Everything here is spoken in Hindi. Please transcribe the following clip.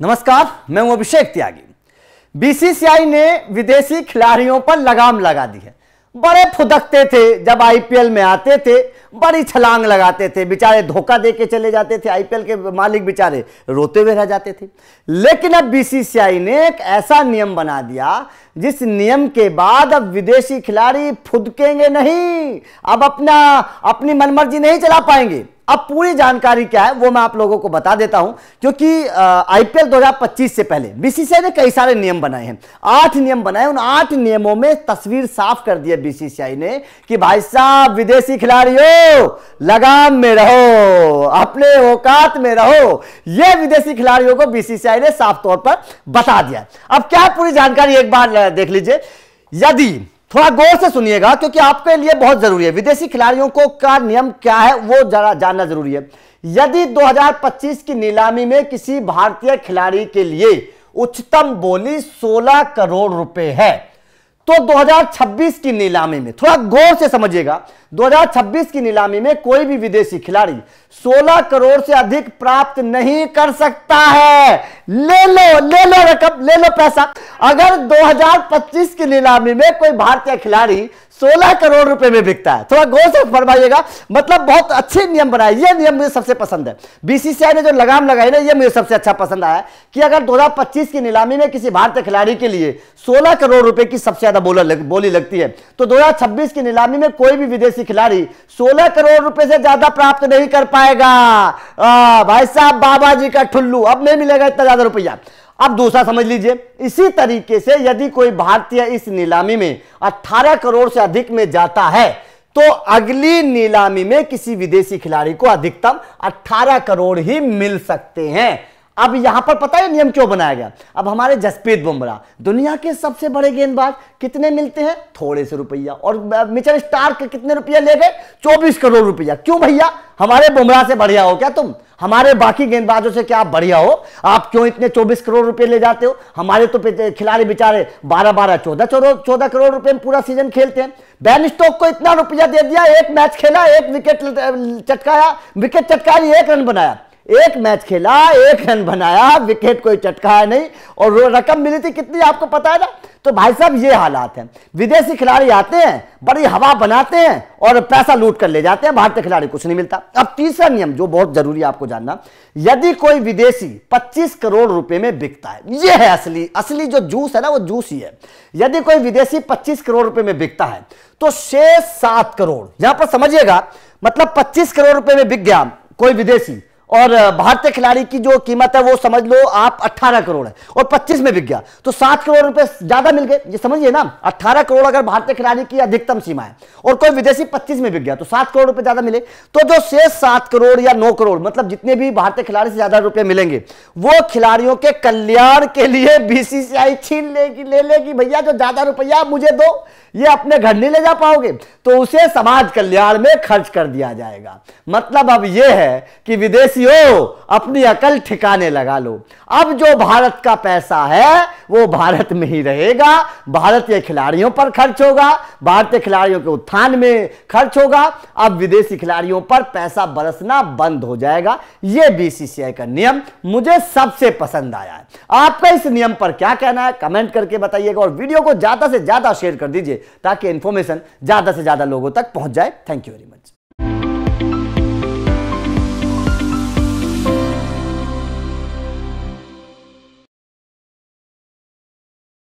नमस्कार मैं हूं अभिषेक त्यागी बीसीसीआई ने विदेशी खिलाड़ियों पर लगाम लगा दी है बड़े फुदकते थे जब आईपीएल में आते थे बड़ी छलांग लगाते थे बेचारे धोखा दे के चले जाते थे आईपीएल के मालिक बेचारे रोते हुए रह जाते थे लेकिन अब बीसीसीआई ने एक ऐसा नियम बना दिया जिस नियम के बाद अब विदेशी खिलाड़ी फुदकेंगे नहीं अब अपना अपनी मनमर्जी नहीं चला पाएंगे अब पूरी जानकारी क्या है वो मैं आप लोगों को बता देता हूं क्योंकि आईपीएल 2025 से पहले बीसीसीआई ने कई सारे नियम बनाए हैं आठ नियम बनाए उन आठ नियमों में तस्वीर साफ कर दिया बीसीसीआई ने कि भाई साहब विदेशी खिलाड़ियों लगाम में रहो अपने औकात में रहो यह विदेशी खिलाड़ियों को बीसीसीआई ने साफ तौर पर बता दिया अब क्या पूरी जानकारी एक बार देख लीजिए यदि थोड़ा गौर से सुनिएगा क्योंकि आपके लिए बहुत जरूरी है विदेशी खिलाड़ियों को का नियम क्या है वो जरा जानना जरूरी है यदि 2025 की नीलामी में किसी भारतीय खिलाड़ी के लिए उच्चतम बोली 16 करोड़ रुपए है तो 2026 की नीलामी में थोड़ा गौर से समझिएगा 2026 की नीलामी में कोई भी विदेशी खिलाड़ी 16 करोड़ से अधिक प्राप्त नहीं कर सकता है ले लो ले लो रकम ले लो पैसा अगर 2025 की नीलामी में कोई भारतीय खिलाड़ी सोलह करोड़ रुपए में बिकता है थोड़ा गौर से फरमाइएगा मतलब बहुत अच्छे नियम बनाए ये नियम मुझे सबसे पसंद है बीसीसीआई ने जो लगाम लगाई ना ये मुझे सबसे अच्छा पसंद आया कि अगर 2025 की नीलामी में किसी भारतीय खिलाड़ी के लिए 16 करोड़ रुपए की सबसे ज्यादा बोला लग, बोली लगती है तो दो की नीलामी में कोई भी विदेशी खिलाड़ी सोलह करोड़ रुपए से ज्यादा प्राप्त नहीं कर पाएगा आ, भाई साहब बाबा जी का ठुल्लू अब नहीं मिलेगा इतना ज्यादा रुपया अब दूसरा समझ लीजिए इसी तरीके से यदि कोई भारतीय इस नीलामी में 18 करोड़ से अधिक में जाता है तो अगली नीलामी में किसी विदेशी खिलाड़ी को अधिकतम 18 करोड़ ही मिल सकते हैं अब यहां पर पता है नियम क्यों बनाया गया अब हमारे जसप्रीत बुमराह दुनिया के सबसे बड़े गेंदबाज कितने मिलते हैं थोड़े से रुपया और मिचर स्टार के कितने रुपया ले गए चौबीस करोड़ रुपया क्यों भैया हमारे बुमराह से बढ़िया हो क्या तुम हमारे बाकी गेंदबाजों से क्या बढ़िया हो आप क्यों इतने 24 करोड़ रुपए ले जाते हो हमारे तो खिलाड़ी बेचारे 12 बारह चौदह चौदह करोड़ रुपए में पूरा सीजन खेलते हैं बैन स्टॉक को इतना रुपया दे दिया एक मैच खेला एक विकेट चटकाया विकेट चटका एक रन बनाया एक मैच खेला एक रन बनाया विकेट कोई चटकाया नहीं और रकम मिली थी कितनी आपको पता है ना तो भाई साहब ये हालात हैं विदेशी खिलाड़ी आते हैं बड़ी हवा बनाते हैं और पैसा लूट कर ले जाते हैं भारतीय खिलाड़ी कुछ नहीं मिलता अब तीसरा नियम जो बहुत जरूरी है आपको जानना यदि कोई विदेशी 25 करोड़ रुपए में बिकता है ये है असली असली जो जूस है ना वो जूस ही है यदि कोई विदेशी 25 करोड़ रुपए में बिकता है तो शेष सात करोड़ यहां पर समझिएगा मतलब पच्चीस करोड़ रुपए में बिक गया कोई विदेशी और भारतीय खिलाड़ी की जो कीमत है वो समझ लो आप 18 करोड़ है और 25 में बिक गया तो 7 करोड़ रुपए ज्यादा मिल गए ये समझिए ना 18 करोड़ अगर भारतीय खिलाड़ी की अधिकतम सीमा है और कोई विदेशी 25 में बिक गया तो 7 करोड़ रुपए ज्यादा मिले तो जो शेष 7 करोड़ या 9 करोड़ मतलब जितने भी भारतीय खिलाड़ी से ज्यादा रुपए मिलेंगे वो खिलाड़ियों के कल्याण के लिए बीसीसीआई छीन लेगी ले लेगी भैया जो ज्यादा रुपया मुझे दो ये अपने घर नहीं ले जा पाओगे तो उसे समाज कल्याण में खर्च कर दिया जाएगा मतलब अब यह है कि विदेशी देसियो अपनी अकल ठिकाने लगा लो अब जो भारत का पैसा है वो भारत में ही रहेगा भारतीय खिलाड़ियों पर खर्च होगा भारतीय खिलाड़ियों के उत्थान में खर्च होगा अब विदेशी खिलाड़ियों पर पैसा बरसना बंद हो जाएगा ये बीसीसीआई का नियम मुझे सबसे पसंद आया है आपका इस नियम पर क्या कहना है कमेंट करके बताइएगा और वीडियो को ज़्यादा से ज़्यादा शेयर कर दीजिए ताकि इन्फॉर्मेशन ज़्यादा से ज़्यादा लोगों तक पहुंच जाए थैंक यू वेरी मच